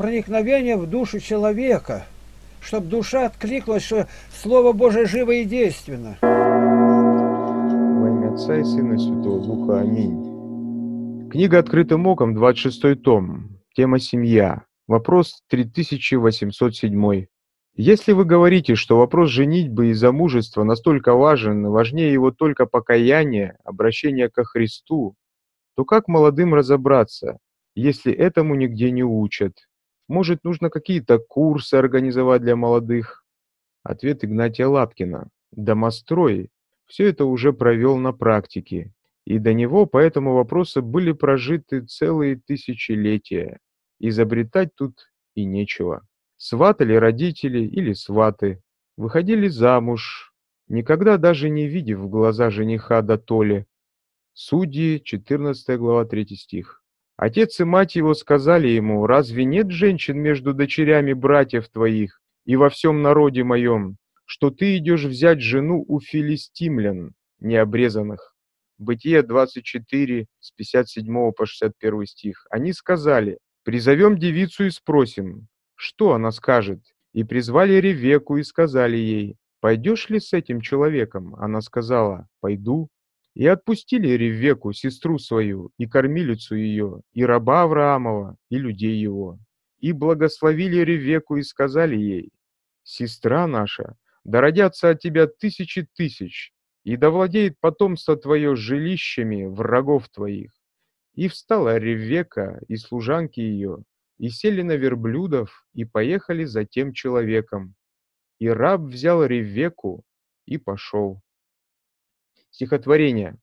проникновение в душу человека, чтобы душа откликнулась, что Слово Божие живо и действенно. Во имя Отца и Сына и Святого Духа. Аминь. Книга «Открытым оком», 26 том, тема «Семья». Вопрос 3807. Если вы говорите, что вопрос женитьбы и замужества настолько важен, важнее его только покаяние, обращение ко Христу, то как молодым разобраться, если этому нигде не учат? Может, нужно какие-то курсы организовать для молодых? Ответ Игнатия Лапкина. Домострой. Все это уже провел на практике. И до него по этому вопросу были прожиты целые тысячелетия. Изобретать тут и нечего. Сватали родители или сваты. Выходили замуж, никогда даже не видев в глаза жениха до толи. Судьи, 14 глава, 3 стих. Отец и мать его сказали ему, «Разве нет женщин между дочерями братьев твоих и во всем народе моем, что ты идешь взять жену у филистимлян, необрезанных?» Бытие 24, с 57 по 61 стих. Они сказали, «Призовем девицу и спросим, что она скажет?» И призвали Ревеку и сказали ей, «Пойдешь ли с этим человеком?» Она сказала, «Пойду». И отпустили Ревеку, сестру свою, и кормилицу ее, и раба Авраамова, и людей его. И благословили Ревеку и сказали ей, «Сестра наша, да родятся от тебя тысячи тысяч, и да владеет потомство твое жилищами врагов твоих». И встала Ревека и служанки ее, и сели на верблюдов, и поехали за тем человеком. И раб взял Ревеку и пошел стихотворение.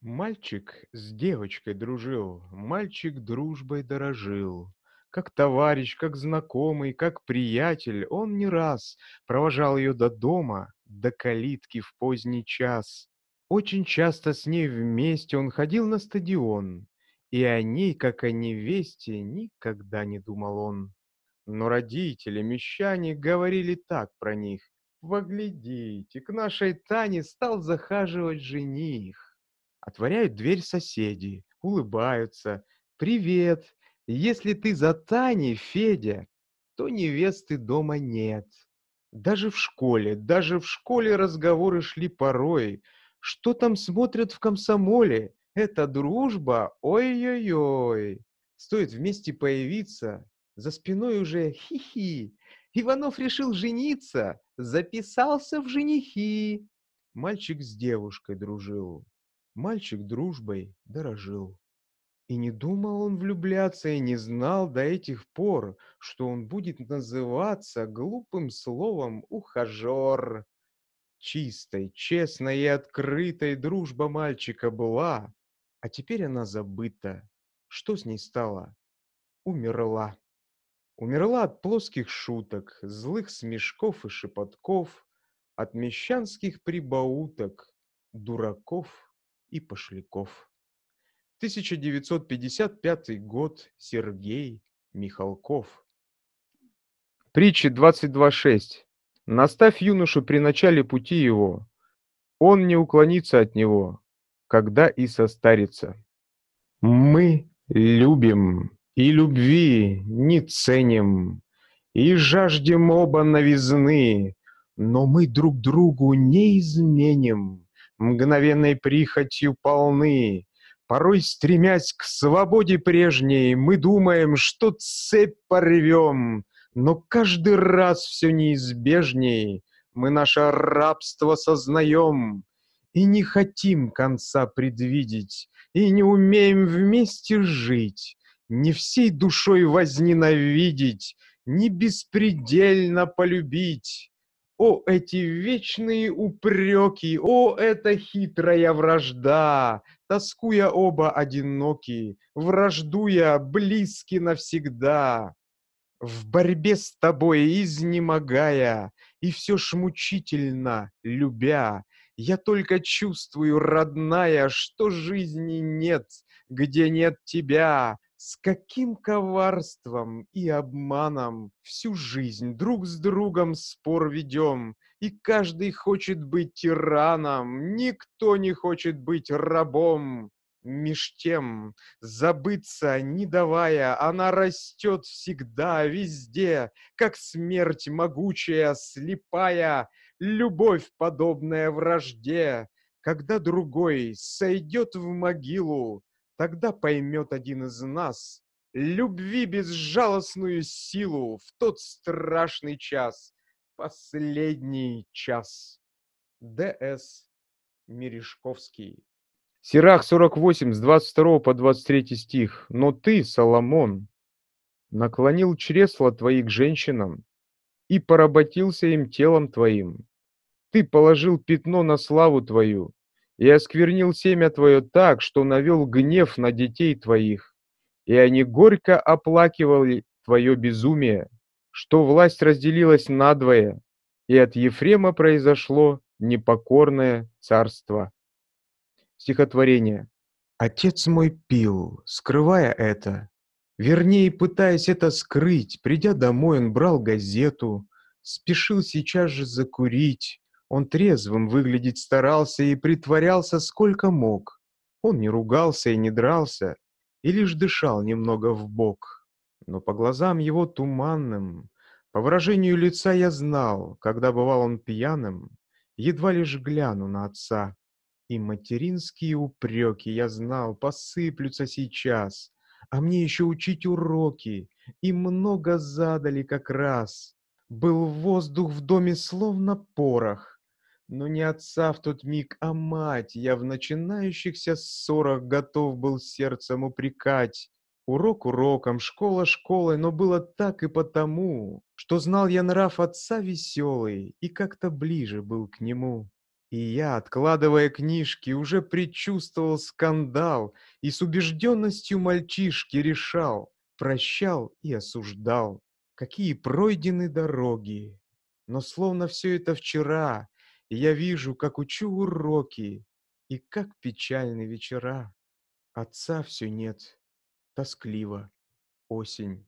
Мальчик с девочкой дружил, мальчик дружбой дорожил. Как товарищ, как знакомый, как приятель, он не раз провожал ее до дома, до калитки в поздний час. Очень часто с ней вместе он ходил на стадион, и о ней, как о невесте, никогда не думал он. Но родители, мещане говорили так про них. Поглядите, к нашей Тане стал захаживать жених. Отворяют дверь соседи, улыбаются. «Привет! Если ты за Таней, Федя, то невесты дома нет». Даже в школе, даже в школе разговоры шли порой. Что там смотрят в комсомоле? Это дружба? Ой-ой-ой. Стоит вместе появиться, за спиной уже хи-хи, Иванов решил жениться, записался в женихи. Мальчик с девушкой дружил, мальчик дружбой дорожил. И не думал он влюбляться, и не знал до этих пор, что он будет называться глупым словом «ухажер». Чистой, честной и открытой дружба мальчика была, а теперь она забыта. Что с ней стало? Умерла. Умерла от плоских шуток, злых смешков и шепотков, От мещанских прибауток, дураков и пошляков. 1955 год. Сергей Михалков. Притча 22.6. Наставь юношу при начале пути его, он не уклонится от него, когда и состарится. Мы любим. И любви не ценим, и жаждем оба новизны, но мы друг другу не изменим, мгновенной прихотью полны. Порой, стремясь к свободе прежней, мы думаем, что цепь порвем, но каждый раз все неизбежней мы наше рабство сознаем и не хотим конца предвидеть, и не умеем вместе жить, не всей душой возненавидеть, не беспредельно полюбить. О, эти вечные упреки, о, эта хитрая вражда, тоскуя оба одиноки, враждуя близки навсегда. В борьбе с тобой изнемогая, и все ж мучительно любя, я только чувствую, родная, что жизни нет, где нет тебя, с каким коварством и обманом всю жизнь друг с другом спор ведем, и каждый хочет быть тираном, никто не хочет быть рабом. Меж тем, забыться не давая, она растет всегда, везде, как смерть могучая, слепая, любовь, подобная вражде. Когда другой сойдет в могилу, Тогда поймет один из нас любви безжалостную силу в тот страшный час, последний час. Д.С. Мережковский. Сирах 48, с 22 по 23 стих. «Но ты, Соломон, наклонил чресла твои к женщинам и поработился им телом твоим. Ты положил пятно на славу твою, и осквернил семя твое так, что навел гнев на детей твоих, и они горько оплакивали твое безумие, что власть разделилась надвое, и от Ефрема произошло непокорное царство. Стихотворение. Отец мой пил, скрывая это. Вернее, пытаясь это скрыть, придя домой, он брал газету, спешил сейчас же закурить, он трезвым выглядеть старался и притворялся сколько мог. Он не ругался и не дрался, и лишь дышал немного в бок. Но по глазам его туманным, по выражению лица я знал, когда бывал он пьяным, едва лишь гляну на отца. И материнские упреки, я знал, посыплются сейчас, а мне еще учить уроки, и много задали как раз. Был воздух в доме словно порох, но не отца в тот миг, а мать. Я в начинающихся ссорах готов был сердцем упрекать. Урок уроком, школа школой, но было так и потому, что знал я нрав отца веселый и как-то ближе был к нему. И я, откладывая книжки, уже предчувствовал скандал и с убежденностью мальчишки решал, прощал и осуждал, какие пройдены дороги. Но словно все это вчера, и я вижу, как учу уроки, и как печальны вечера. Отца все нет, тоскливо, осень.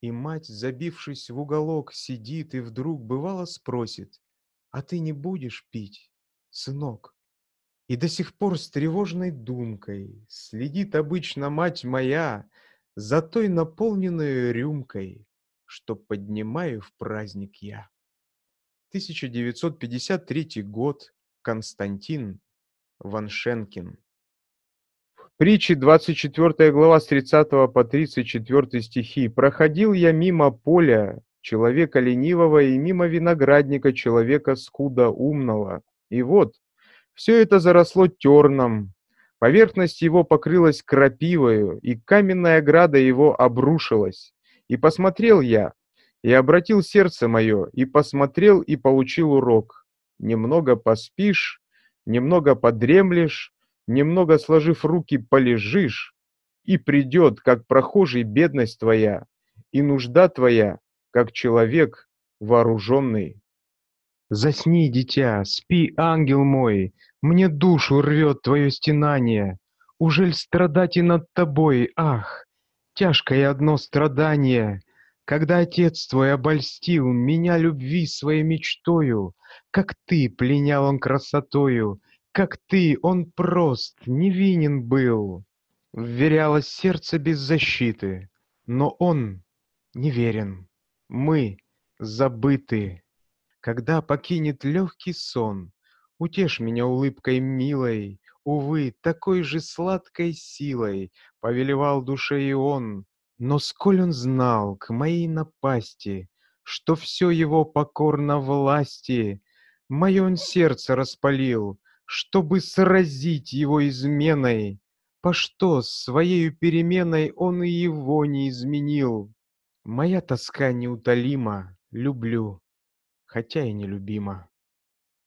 И мать, забившись в уголок, сидит и вдруг, бывало, спросит, «А ты не будешь пить, сынок?» И до сих пор с тревожной думкой следит обычно мать моя за той наполненной рюмкой, что поднимаю в праздник я. 1953 год. Константин Ваншенкин. В 24 глава с 30 по 34 стихи «Проходил я мимо поля человека ленивого и мимо виноградника человека скуда умного. И вот, все это заросло терном, поверхность его покрылась крапивою, и каменная града его обрушилась. И посмотрел я, и обратил сердце мое, и посмотрел, и получил урок. Немного поспишь, немного подремлешь, немного сложив руки полежишь, и придет, как прохожий, бедность твоя, и нужда твоя, как человек вооруженный. Засни, дитя, спи, ангел мой, мне душу рвет твое стенание. Ужель страдать и над тобой, ах, тяжкое одно страдание — когда отец твой обольстил меня любви своей мечтою, Как ты пленял он красотою, Как ты, он прост, невинен был. Вверялось сердце без защиты, но он неверен. Мы забыты. Когда покинет легкий сон, Утешь меня улыбкой милой, Увы, такой же сладкой силой Повелевал душе и он, но сколь он знал к моей напасти, Что все его покорно власти, Мое он сердце распалил, Чтобы сразить его изменой, По что с своею переменой Он и его не изменил. Моя тоска неутолима, Люблю, хотя и нелюбима.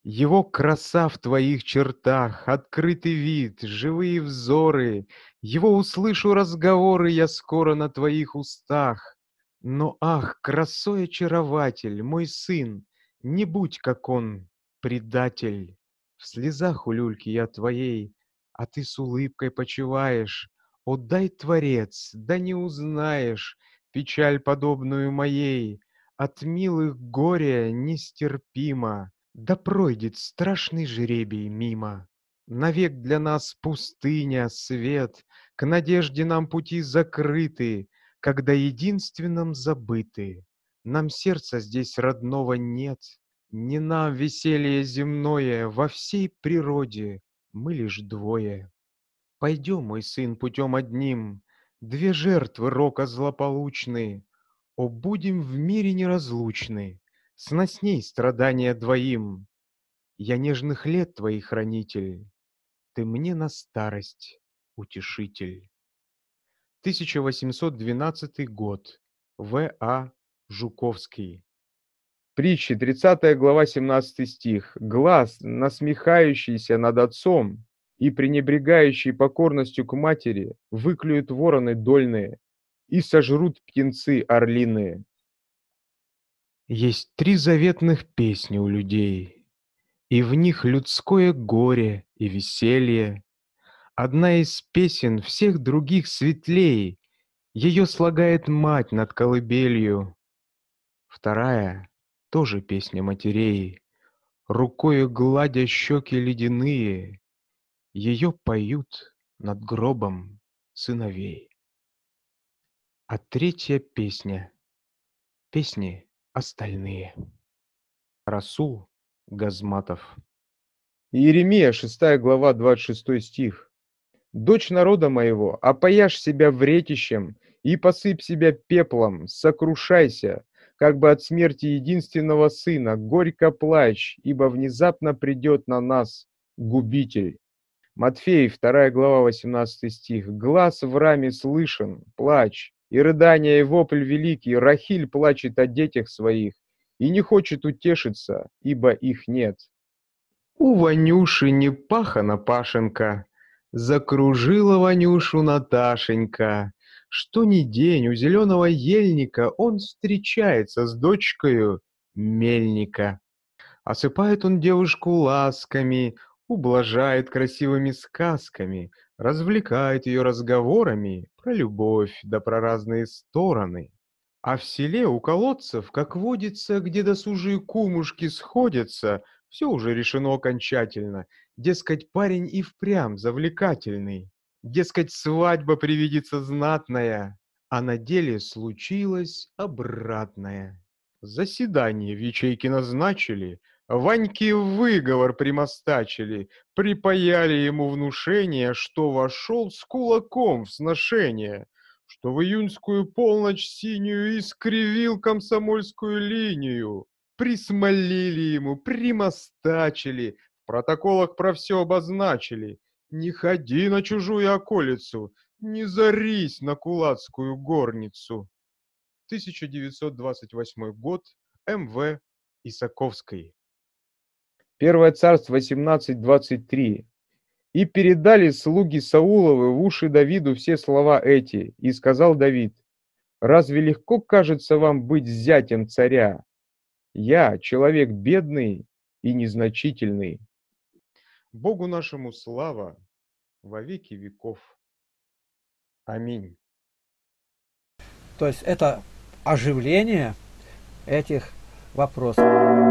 Его краса в твоих чертах, открытый вид, живые взоры. Его услышу разговоры я скоро на твоих устах. Но ах, красой очарователь, мой сын, не будь как он, предатель. В слезах у люльки я твоей, а ты с улыбкой почиваешь. Отдай, Творец, да не узнаешь печаль подобную моей. От милых горя нестерпимо да пройдет страшный жребий мимо. Навек для нас пустыня, свет, К надежде нам пути закрыты, Когда единственным забыты. Нам сердца здесь родного нет, Не нам веселье земное Во всей природе мы лишь двое. Пойдем, мой сын, путем одним, Две жертвы рока злополучны, О, будем в мире неразлучны, сносней страдания двоим. Я нежных лет твои хранитель, ты мне на старость утешитель. 1812 год. В.А. Жуковский. Притчи, 30 глава, 17 стих. «Глаз, насмехающийся над отцом и пренебрегающий покорностью к матери, выклюют вороны дольные и сожрут птенцы орлиные». Есть три заветных песни у людей, И в них людское горе и веселье. Одна из песен всех других светлей, Ее слагает мать над колыбелью. Вторая — тоже песня матерей, Рукою гладя щеки ледяные, Ее поют над гробом сыновей. А третья песня — песни остальные. Расул Газматов. Иеремия, 6 глава, 26 стих. «Дочь народа моего, опояшь себя вретищем и посыпь себя пеплом, сокрушайся, как бы от смерти единственного сына, горько плачь, ибо внезапно придет на нас губитель». Матфеев, 2 глава, 18 стих. «Глаз в раме слышен, плач, и рыдания и вопль великий, Рахиль плачет о детях своих, и не хочет утешиться, ибо их нет. У Ванюши не пахана пашенка, Закружила Ванюшу Наташенька. Что ни день у зеленого ельника Он встречается с дочкою мельника. Осыпает он девушку ласками, ублажает красивыми сказками, развлекает ее разговорами про любовь да про разные стороны. А в селе у колодцев, как водится, где досужие кумушки сходятся, все уже решено окончательно. Дескать, парень и впрямь завлекательный. Дескать, свадьба привидится знатная. А на деле случилось обратное. Заседание в ячейке назначили — Ваньке выговор примостачили, припаяли ему внушение, что вошел с кулаком в сношение, что в июньскую полночь синюю искривил комсомольскую линию. Присмолили ему, примостачили, в протоколах про все обозначили. Не ходи на чужую околицу, не зарись на кулацкую горницу. 1928 год, МВ Исаковской. 1 царство 18.23. «И передали слуги Сауловы в уши Давиду все слова эти, и сказал Давид, «Разве легко кажется вам быть зятем царя? Я человек бедный и незначительный». Богу нашему слава во веки веков. Аминь. То есть это оживление этих вопросов.